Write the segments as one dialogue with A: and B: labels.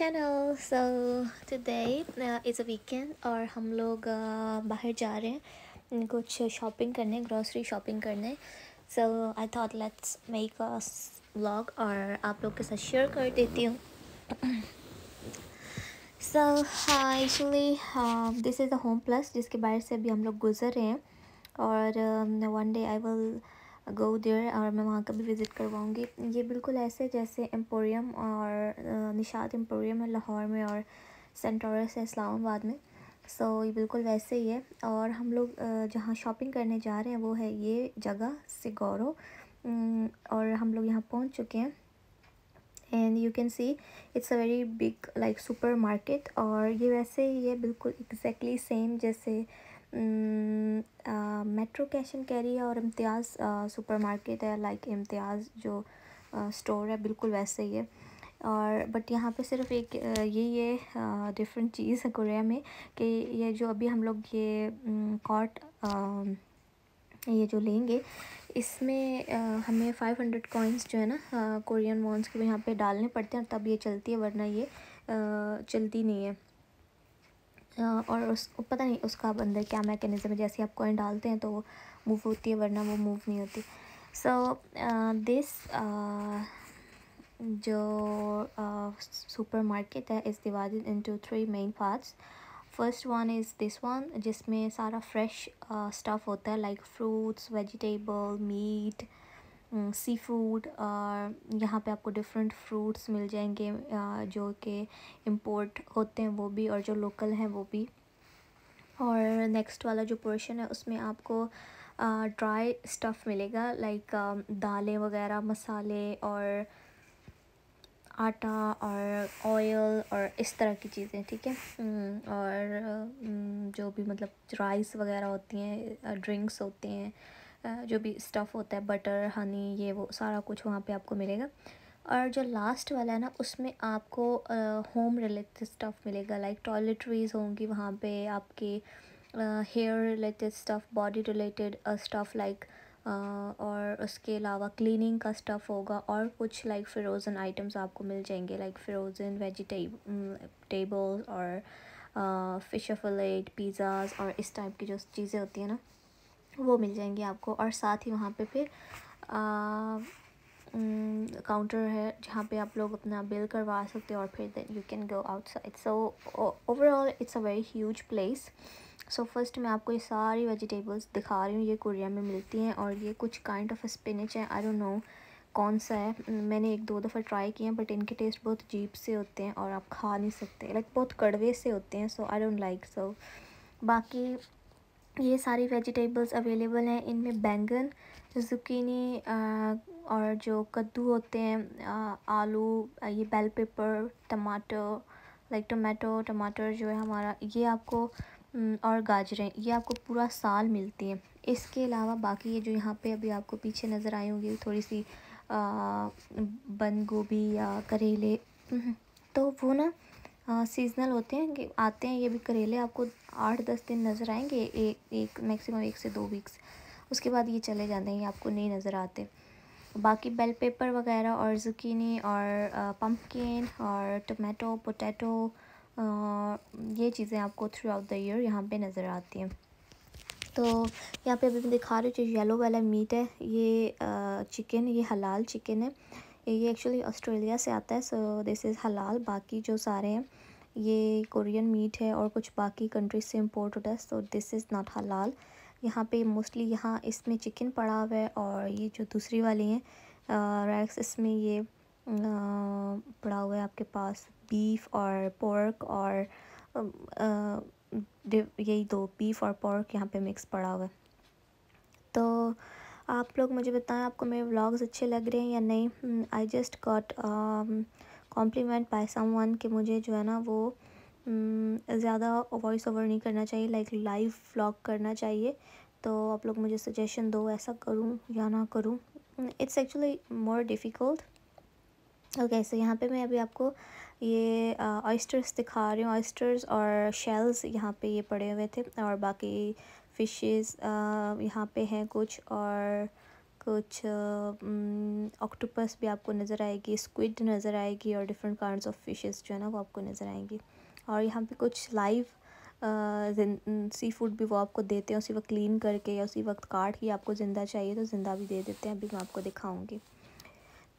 A: channel so today is a weekend और हम लोग uh, बाहर जा रहे हैं कुछ शॉपिंग करने ग्रॉसरी शॉपिंग करने so I thought let's make a vlog और आप लोग के साथ शेयर कर देती हूँ so actually this is a Homeplus जिसके बाहर से अभी हम लोग गुजर रहे हैं और one day I will go uh, there और मैं वहाँ का भी विज़िट करवाऊँगी ये बिल्कुल ऐसे जैसे एम्पोरियम और uh, निशात एम्पोरियम है लाहौर में और सेंटोरस है इस्लामाबाद में सो so, ये बिल्कुल वैसे ही है और हम लोग uh, जहाँ शॉपिंग करने जा रहे हैं वो है ये जगह सिगौरो mm, और हम लोग यहाँ पहुँच चुके हैं and you can see it's a very big like supermarket और ये वैसे ही है बिल्कुल एग्जैक्टली exactly सेम जैसे मेट्रो कैश एंड कैरी है और इम्तियाज़ सुपर मार्केट है लाइक इम्तियाज़ जो स्टोर है बिल्कुल वैसे ही है और बट यहाँ पे सिर्फ एक ये ये डिफरेंट चीज़ है कोरिया में कि ये जो अभी हम लोग ये कॉट ये जो लेंगे इसमें आ, हमें फाइव हंड्रेड कॉइन्स जो है ना कोरियन वॉन्स के यहाँ पे डालने पड़ते हैं तब ये चलती है वरना ये आ, चलती नहीं है और उस पता नहीं उसका अंदर क्या मैकेनिज़्म है जैसे आप कॉइन डालते हैं तो वो मूव होती है वरना वो मूव नहीं होती so so, this uh, uh, जो सुपर मार्केट है is divided into three main parts first one is this one जिसमें सारा फ्रेश स्टफ़ uh, होता है like fruits vegetable meat seafood यहाँ पे आपको डिफरेंट फ्रूट्स मिल जाएंगे जो कि इम्पोर्ट होते हैं वो भी और जो लोकल हैं वो भी और नेक्स्ट वाला जो पोर्शन है उसमें आपको ड्राई स्टफ़ मिलेगा लाइक दालें वगैरह मसाले और आटा और ऑयल और इस तरह की चीज़ें ठीक है और जो भी मतलब राइस वगैरह होती हैं ड्रिंक्स होते हैं जो भी स्टफ़ होता है बटर हनी ये वो सारा कुछ वहाँ पे आपको मिलेगा और जो लास्ट वाला है ना उसमें आपको होम रिलेटेड स्टफ़ मिलेगा लाइक टॉयलेटरीज़ होंगी वहाँ पे आपके hair related stuff body related stuff like और उसके अलावा क्लीनिंग का स्टफ़ होगा और कुछ लाइक फ़्रोज़न आइटम्स आपको मिल जाएंगे लाइक फ़्रोज़न वेजिटेबल्स और फ़िश फलेट पिज़्ज़ाज़ और इस टाइप की जो चीज़ें होती हैं ना वो मिल जाएंगी आपको और साथ ही वहाँ पे फिर काउंटर है जहाँ पे आप लोग अपना बिल करवा सकते हो और फिर then you can go outside so overall it's a very huge place so first मैं आपको ये सारी वेजिटेबल्स दिखा रही हूँ ये कुरिया में मिलती हैं और ये कुछ काइंड ऑफ स्पिनच है आई डोंट नो कौन सा है मैंने एक दो दफ़ा ट्राई किए हैं बट इनके टेस्ट बहुत अजीब से होते हैं और आप खा नहीं सकते लाइक like, बहुत कड़वे से होते हैं सो आई डोंट लाइक सो बाकी ये सारी वेजिटेबल्स अवेलेबल हैं इनमें बैंगन जुकीनी और जो कद्दू होते हैं आलू ये बेल पेपर टमाटर लाइक टमाटो टमाटर जो है हमारा ये आपको और गाजरें ये आपको पूरा साल मिलती हैं इसके अलावा बाकी ये जो यहाँ पे अभी आपको पीछे नज़र आई होंगी थोड़ी सी बंद गोभी या करेले तो वो ना सीजनल होते हैं कि आते हैं ये भी करेले आपको आठ दस दिन नज़र आएंगे एक एक मैक्सिमम एक से दो वीक्स उसके बाद ये चले जाते हैं ये आपको नहीं नज़र आते बाकी बेल पेपर वगैरह और जुकीनी और पम्पकिन और टमाटो पोटैटो ये चीज़ें आपको थ्रू आउट द ईयर यहाँ पे नज़र आती हैं तो यहाँ पे अभी मैं दिखा रही हूँ जो येलो वाला मीट है ये चिकन ये हलाल चिकन है ये एक्चुअली ऑस्ट्रेलिया से आता है सो दिस इज़ हलाल बाकी जो सारे हैं ये कोरियन मीट है और कुछ बाकी कंट्रीज से इम्पोर्ट होता है सो दिस इज़ नॉट हलाल यहाँ पे मोस्टली यहाँ इसमें चिकन पड़ा हुआ है और ये जो दूसरी वाली हैं रैक्स इसमें ये पड़ा हुआ है आपके पास बीफ और पोर्क और आ, यही दो बीफ और पोर्क यहाँ पे मिक्स पड़ा हुआ है तो आप लोग मुझे बताएं आपको मेरे व्लॉग्स अच्छे लग रहे हैं या नहीं I just got compliment by someone कि मुझे जो है ना वो hmm, ज़्यादा वॉइस ओवर नहीं करना चाहिए लाइक लाइव व्लॉग करना चाहिए तो आप लोग मुझे सजेशन दो ऐसा करूँ या ना करूँ it's actually more difficult okay so यहाँ पे मैं अभी आपको ये ऑयस्टर्स uh, दिखा रही हूँ ऑयस्टर्स और शेल्स यहाँ पे ये पड़े हुए थे और बाकी फिशेस uh, यहाँ पे हैं कुछ और कुछ ऑक्टोपस uh, mm, भी आपको नज़र आएगी स्क्विड नज़र आएगी और डिफरेंट काइंड ऑफ फिशेस जो है ना वो आपको नज़र आएंगी और यहाँ पे कुछ लाइव सी फूड भी वो आपको देते हैं उसी वक्त क्लीन करके या उसी वक्त काट के आपको ज़िंदा चाहिए तो ज़िंदा भी दे देते हैं अभी मैं आपको दिखाऊँगी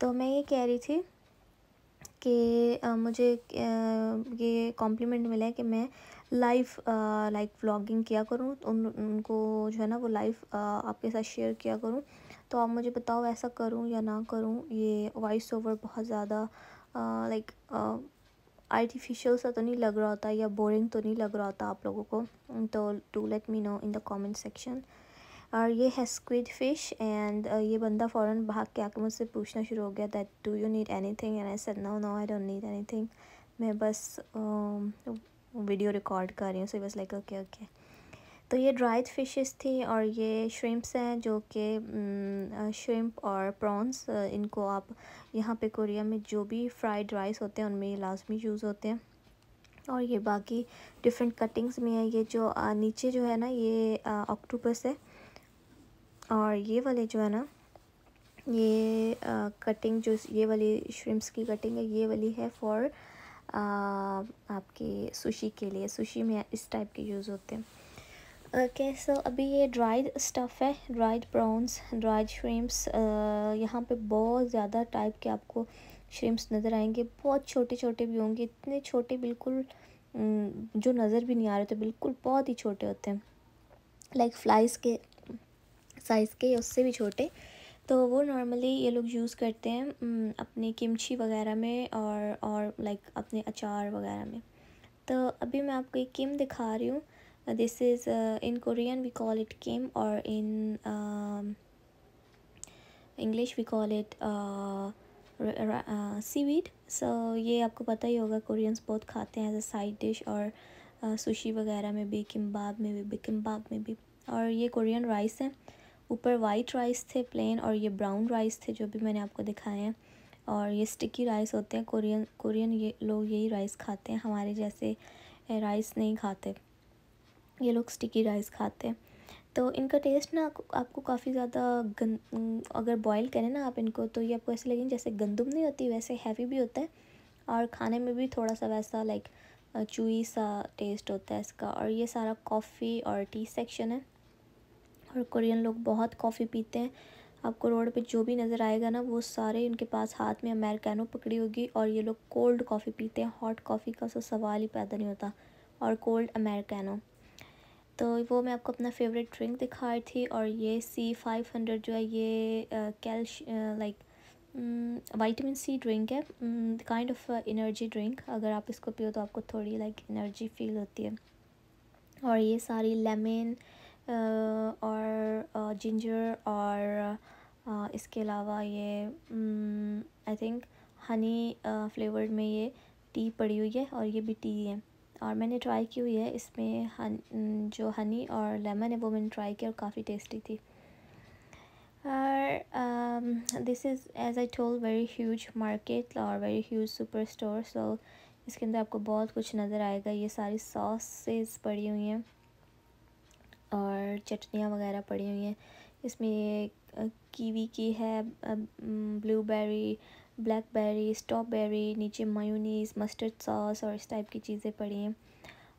A: तो मैं ये कह रही थी कि uh, मुझे ये कॉम्प्लीमेंट मिला है कि मैं लाइव लाइक व्लॉगिंग किया करूँ उन उनको जो है ना वो लाइव uh, आपके साथ शेयर किया करूँ तो आप मुझे बताओ ऐसा करूँ या ना करूँ ये वॉइस ओवर बहुत ज़्यादा लाइक uh, आर्टिफिशियल uh, सा तो नहीं लग रहा होता या बोरिंग तो नहीं लग रहा होता आप लोगों को तो do let me know in the comment section और ये है स्क्विड फिश एंड ये बंदा फ़ौरन भाग के आके मुझसे पूछना शुरू हो गया that do you need anything and I said no no I don't need anything मैं बस uh, वीडियो रिकॉर्ड कर रही हूँ सो बस लाइक ओके ओके तो ये ड्राइड फिशेस थी और ये श्रिम्प्स हैं जो कि श्रिम्प mm, uh, और प्रॉन्स uh, इनको आप यहाँ पे कोरिया में जो भी फ्राइड राइस होते हैं उनमें ये लाजमी यूज़ होते हैं और ये बाकी डिफरेंट कटिंग्स में है ये जो आ, uh, नीचे जो है ना ये ऑक्टोपस है और ये वाले जो है ना ये आ, कटिंग जो ये वाली श्रिम्प्स की कटिंग है ये वाली है फॉर आपके सुशी के लिए सुशी में इस टाइप के यूज़ होते हैं ओके okay, सो so अभी ये ड्राइड स्टफ़ है ड्राइड प्रॉन्स ड्राइड श्रिम्प्स यहाँ पे बहुत ज़्यादा टाइप के आपको श्रिम्प्स नज़र आएंगे बहुत छोटे छोटे भी होंगे इतने छोटे बिल्कुल जो नज़र भी नहीं आ रहे थे बिल्कुल बहुत ही छोटे होते हैं लाइक फ्लाइस के साइज़ के उससे भी छोटे तो वो नॉर्मली ये लोग यूज़ करते हैं अपने किमची वगैरह में और और लाइक अपने अचार वगैरह में तो अभी मैं आपको एक किम दिखा रही हूँ this is in Korean we call it किम और in English we call it seaweed so ये आपको पता ही होगा कोरियंस बहुत खाते हैं एज अ साइड डिश और सुशी uh, वगैरह में भी किम्बाब में भी किम्बाब में भी और ये कोरियन राइस है ऊपर वाइट राइस थे प्लेन और ये ब्राउन राइस थे जो भी मैंने आपको दिखाए हैं और ये स्टिकी राइस होते हैं कोरियन कोरियन ये लोग यही राइस खाते हैं हमारे जैसे राइस नहीं खाते ये लोग स्टिकी राइस खाते हैं तो इनका टेस्ट ना आपको काफ़ी ज़्यादा गंद अगर बॉईल करें ना आप इनको तो ये आपको ऐसे लगे जैसे गंदम नहीं होती वैसे हैवी भी होता है और खाने में भी थोड़ा सा वैसा लाइक चुई सा टेस्ट होता है इसका और ये सारा कॉफ़ी और टी सेक्शन है और कोरियन लोग बहुत कॉफ़ी पीते हैं आपको रोड पे जो भी नज़र आएगा ना वो सारे इनके पास हाथ में अमेरिकनों पकड़ी होगी और ये लोग कोल्ड कॉफ़ी पीते हैं हॉट कॉफ़ी का सो सवाल ही पैदा नहीं होता और कोल्ड अमेरिकनों तो वो मैं आपको अपना फेवरेट ड्रिंक दिखा रही थी और ये सी फाइव हंड्रेड जो है ये कैल्श लाइक वाइटमिन सी ड्रिंक है काइंड ऑफ इनर्जी ड्रिंक अगर आप इसको पियो तो आपको थोड़ी लाइक like, इनर्जी फील होती है और ये सारी लेमन और जिंजर और इसके अलावा ये आई थिंक हनी फ्लेवर्ड में ये टी पड़ी हुई है और ये भी टी है और मैंने ट्राई की हुई है इसमें हन जो हनी और लेमन है वो मैंने ट्राई किया और काफ़ी टेस्टी थी और this is as I told very huge market और very huge superstore so इसके अंदर आपको बहुत कुछ नज़र आएगा ये सारी सॉसेस पड़ी हुई हैं और चटनियाँ वगैरह पड़ी हुई हैं इसमें कीवी की है ब्लूबेरी ब्लैकबेरी स्ट्रॉबेरी नीचे मायूनीस मस्टर्ड सॉस और इस टाइप की चीज़ें पड़ी हैं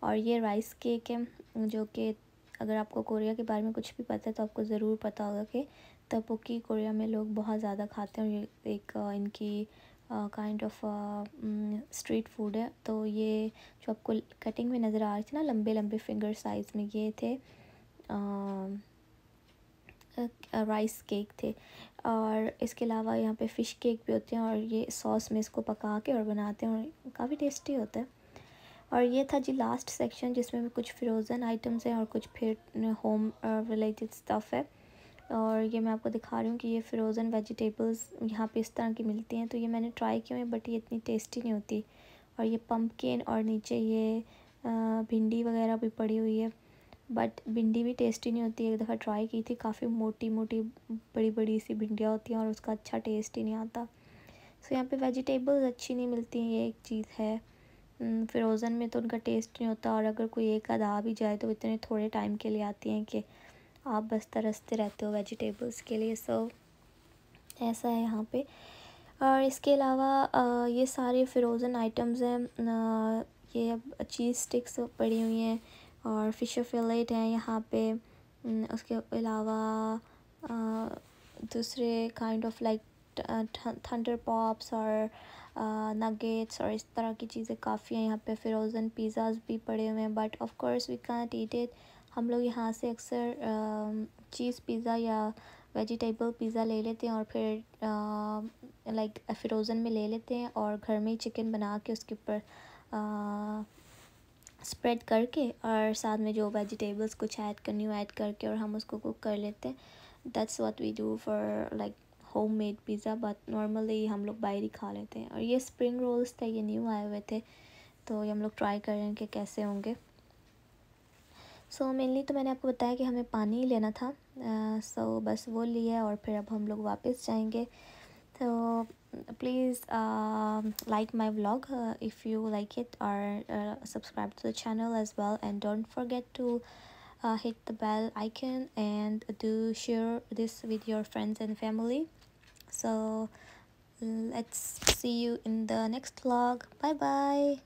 A: और ये राइस केक है जो कि अगर आपको कोरिया के बारे में कुछ भी पता है तो आपको ज़रूर पता होगा कि तबुकी कोरिया में लोग बहुत ज़्यादा खाते हैं ये एक इनकी काइंड ऑफ स्ट्रीट फूड है तो ये जो आपको कटिंग में नज़र आ रही थी ना लंबे लंबे फिंगर साइज़ में ये थे राइस केक थे और इसके अलावा यहाँ पे फ़िश केक भी होते हैं और ये सॉस में इसको पका के और बनाते हैं और काफ़ी टेस्टी होता है और ये था जी लास्ट सेक्शन जिसमें भी कुछ फ्रोज़न आइटम्स हैं और कुछ फिर होम रिलेटेड स्टफ़ है और ये मैं आपको दिखा रही हूँ कि ये फ्रोज़न वेजिटेबल्स यहाँ पे इस तरह की मिलती हैं तो ये मैंने ट्राई किए हुई बट ये इतनी टेस्टी नहीं होती और ये पम्पकिन और नीचे ये भिंडी वगैरह भी पड़ी हुई है बट भिंडी भी टेस्टी नहीं होती एक दफ़ा ट्राई की थी काफ़ी मोटी मोटी बड़ी बड़ी सी भिंडियाँ होती हैं और उसका अच्छा टेस्ट ही नहीं आता सो so, यहाँ पे वेजिटेबल्स अच्छी नहीं मिलती हैं ये एक चीज़ है फ्रोज़न हम्म, में तो उनका टेस्ट नहीं होता और अगर कोई एक आध आ भी जाए तो इतने थोड़े टाइम के लिए आती हैं कि आप बस तरसते रहते हो वेजिटेबल्स के लिए सो so, ऐसा है यहाँ पे और इसके अलावा ये सारे फ्रोज़न आइटम्स हैं ये चीज़ स्टिक्स पड़ी हुई हैं और फिशर फिलेट हैं यहाँ पे उसके अलावा दूसरे kind of like thunder pops और नगेट्स और इस तरह की चीज़ें काफ़ी हैं यहाँ पे फ्रोज़न पिज़्ज़ाज भी पड़े हुए हैं but of course we can't eat it हम लोग यहाँ से अक्सर चीज़ पिज़्ज़ा या वेजिटेबल पिज़्ज़ा ले लेते हैं और फिर लाइक फ्रोज़न में ले लेते हैं और घर में ही चिकन बना के उसके ऊपर स्प्रेड करके और साथ में जो वेजिटेबल्स कुछ ऐड करनी हो ऐड करके और हम उसको कुक कर लेते हैं that's what we do for like homemade pizza but normally हम लोग बाहर ही खा लेते हैं और ये स्प्रिंग रोल्स थे ये न्यू आए हुए थे तो ये हम लोग ट्राई कर रहे हैं कि कैसे होंगे सो so, मेनली तो मैंने आपको बताया कि हमें पानी लेना था सो uh, so, बस वो लिया और फिर अब हम लोग वापस जाएंगे so please uh, like my vlog uh, if you like it or uh, subscribe to the channel as well and don't forget to uh, hit the bell icon and do share this with your friends and family so let's see you in the next vlog bye bye